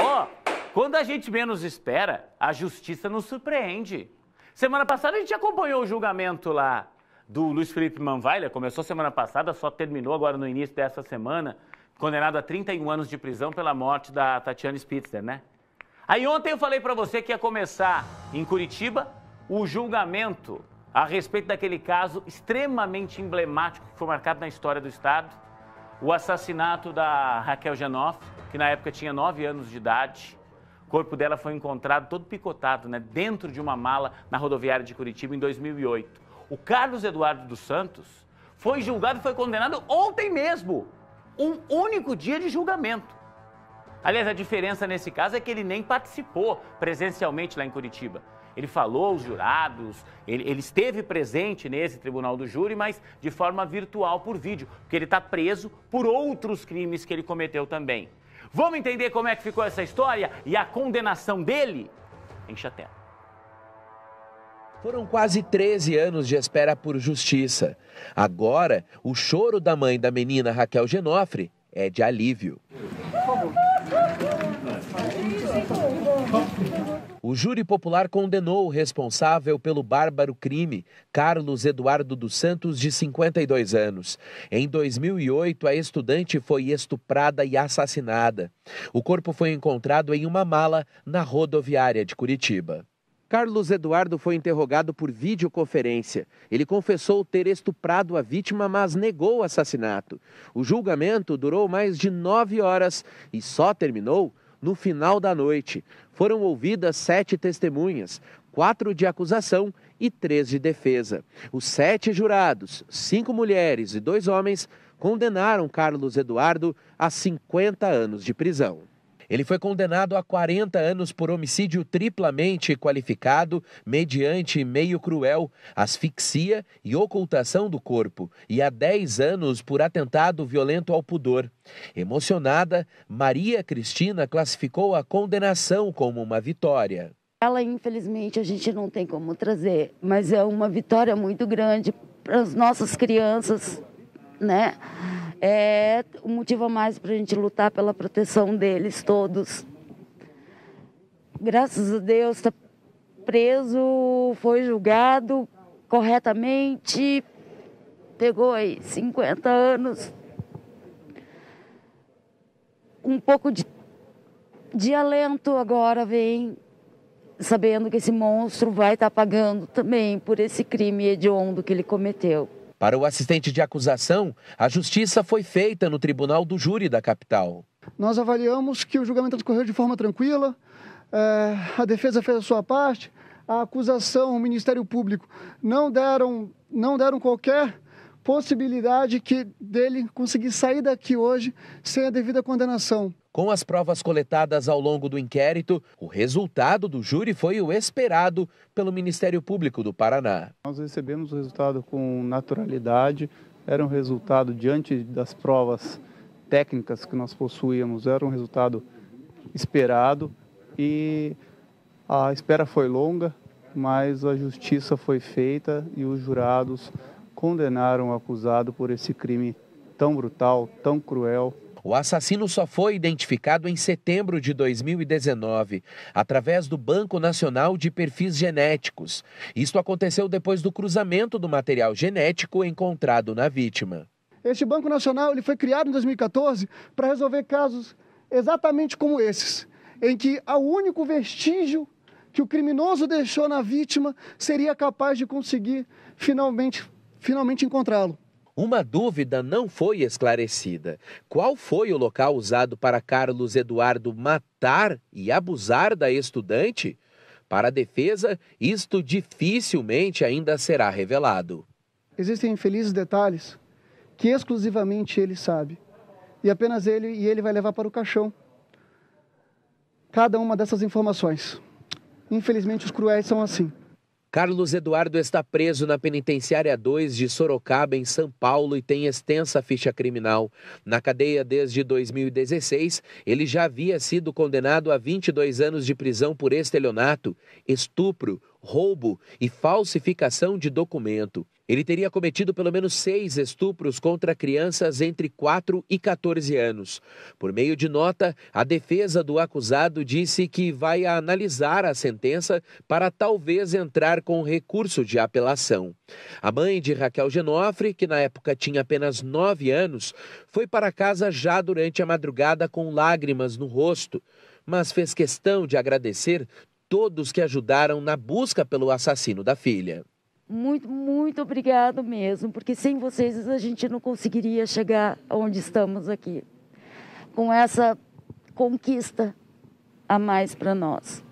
Ó, oh, quando a gente menos espera, a justiça nos surpreende. Semana passada a gente acompanhou o julgamento lá do Luiz Felipe Manvaila, começou semana passada, só terminou agora no início dessa semana, condenado a 31 anos de prisão pela morte da Tatiana Spitzer, né? Aí ontem eu falei para você que ia começar em Curitiba o julgamento a respeito daquele caso extremamente emblemático que foi marcado na história do Estado, o assassinato da Raquel Genoff, que na época tinha 9 anos de idade. O corpo dela foi encontrado todo picotado, né, dentro de uma mala na rodoviária de Curitiba em 2008. O Carlos Eduardo dos Santos foi julgado e foi condenado ontem mesmo. Um único dia de julgamento. Aliás, a diferença nesse caso é que ele nem participou presencialmente lá em Curitiba ele falou aos jurados, ele, ele esteve presente nesse tribunal do júri, mas de forma virtual por vídeo, porque ele está preso por outros crimes que ele cometeu também. Vamos entender como é que ficou essa história e a condenação dele? Enche a tela. Foram quase 13 anos de espera por justiça. Agora, o choro da mãe da menina Raquel Genofre é de alívio. Por favor. O júri popular condenou o responsável pelo bárbaro crime, Carlos Eduardo dos Santos, de 52 anos. Em 2008, a estudante foi estuprada e assassinada. O corpo foi encontrado em uma mala na rodoviária de Curitiba. Carlos Eduardo foi interrogado por videoconferência. Ele confessou ter estuprado a vítima, mas negou o assassinato. O julgamento durou mais de nove horas e só terminou no final da noite. Foram ouvidas sete testemunhas, quatro de acusação e três de defesa. Os sete jurados, cinco mulheres e dois homens, condenaram Carlos Eduardo a 50 anos de prisão. Ele foi condenado a 40 anos por homicídio triplamente qualificado, mediante meio cruel, asfixia e ocultação do corpo, e a 10 anos por atentado violento ao pudor. Emocionada, Maria Cristina classificou a condenação como uma vitória. Ela, infelizmente, a gente não tem como trazer, mas é uma vitória muito grande para as nossas crianças, né? É um motivo a mais para a gente lutar pela proteção deles todos. Graças a Deus está preso, foi julgado corretamente, pegou aí 50 anos. Um pouco de, de alento agora vem sabendo que esse monstro vai estar tá pagando também por esse crime hediondo que ele cometeu. Para o assistente de acusação, a justiça foi feita no tribunal do júri da capital. Nós avaliamos que o julgamento decorreu de forma tranquila, é, a defesa fez a sua parte, a acusação, o Ministério Público não deram, não deram qualquer possibilidade que dele conseguir sair daqui hoje sem a devida condenação. Com as provas coletadas ao longo do inquérito, o resultado do júri foi o esperado pelo Ministério Público do Paraná. Nós recebemos o resultado com naturalidade, era um resultado diante das provas técnicas que nós possuíamos, era um resultado esperado e a espera foi longa, mas a justiça foi feita e os jurados condenaram o acusado por esse crime tão brutal, tão cruel o assassino só foi identificado em setembro de 2019, através do Banco Nacional de Perfis Genéticos. Isto aconteceu depois do cruzamento do material genético encontrado na vítima. Este Banco Nacional ele foi criado em 2014 para resolver casos exatamente como esses, em que o único vestígio que o criminoso deixou na vítima seria capaz de conseguir finalmente, finalmente encontrá-lo. Uma dúvida não foi esclarecida. Qual foi o local usado para Carlos Eduardo matar e abusar da estudante? Para a defesa, isto dificilmente ainda será revelado. Existem infelizes detalhes que exclusivamente ele sabe. E apenas ele e ele vai levar para o caixão. Cada uma dessas informações. Infelizmente os cruéis são assim. Carlos Eduardo está preso na penitenciária 2 de Sorocaba, em São Paulo, e tem extensa ficha criminal. Na cadeia desde 2016, ele já havia sido condenado a 22 anos de prisão por estelionato, estupro, roubo e falsificação de documento. Ele teria cometido pelo menos seis estupros contra crianças entre 4 e 14 anos. Por meio de nota, a defesa do acusado disse que vai analisar a sentença para talvez entrar com recurso de apelação. A mãe de Raquel Genofre, que na época tinha apenas 9 anos, foi para casa já durante a madrugada com lágrimas no rosto mas fez questão de agradecer todos que ajudaram na busca pelo assassino da filha. Muito, muito obrigado mesmo, porque sem vocês a gente não conseguiria chegar onde estamos aqui. Com essa conquista a mais para nós.